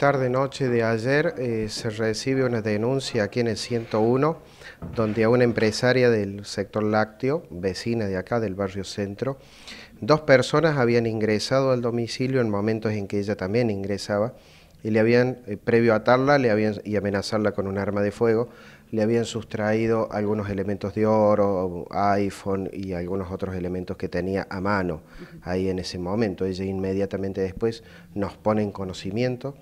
tarde-noche de ayer eh, se recibe una denuncia aquí en el 101, donde a una empresaria del sector lácteo, vecina de acá del barrio centro, dos personas habían ingresado al domicilio en momentos en que ella también ingresaba y le habían, eh, previo a atarla le habían, y amenazarla con un arma de fuego, le habían sustraído algunos elementos de oro, iPhone y algunos otros elementos que tenía a mano ahí en ese momento. Ella inmediatamente después nos pone en conocimiento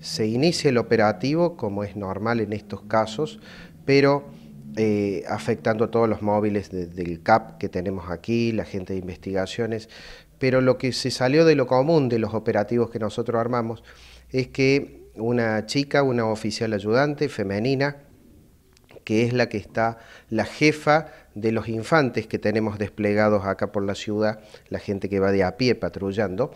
se inicia el operativo, como es normal en estos casos, pero eh, afectando a todos los móviles del CAP que tenemos aquí, la gente de investigaciones, pero lo que se salió de lo común de los operativos que nosotros armamos es que una chica, una oficial ayudante femenina, que es la que está la jefa de los infantes que tenemos desplegados acá por la ciudad, la gente que va de a pie patrullando.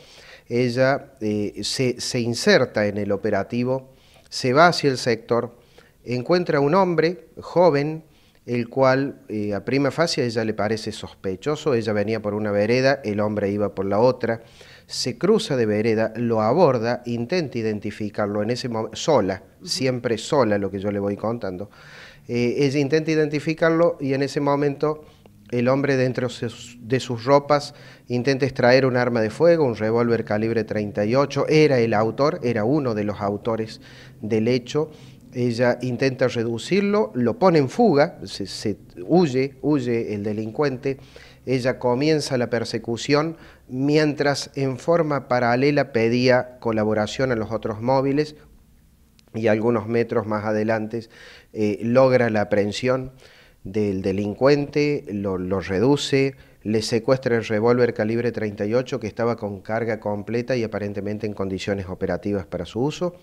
Ella eh, se, inserta en el operativo, se va hacia el sector, encuentra un hombre joven, el cual eh, a prima facie ella le parece sospechoso, ella venía por una vereda, el hombre iba por la otra, se cruza de vereda, lo aborda, intenta identificarlo en ese momento, sola, siempre sola lo que yo le voy contando. Eh, ella intenta identificarlo y en ese momento el hombre dentro de sus ropas intenta extraer un arma de fuego, un revólver calibre 38, era el autor, era uno de los autores del hecho. Ella intenta reducirlo, lo pone en fuga, huye, huye el delincuente ella comienza la persecución mientras en forma paralela pedía colaboración a los otros móviles y algunos metros más adelante eh, logra la aprehensión del delincuente, lo, lo reduce, le secuestra el revólver calibre 38 que estaba con carga completa y aparentemente en condiciones operativas para su uso,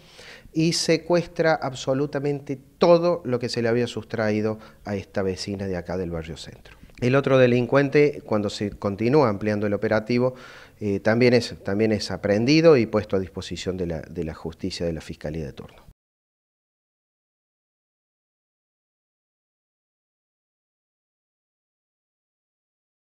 y secuestra absolutamente todo lo que se le había sustraído a esta vecina de acá del barrio centro. El otro delincuente, cuando se continúa ampliando el operativo, eh, también, es, también es aprendido y puesto a disposición de la justicia de la Fiscalía de turno.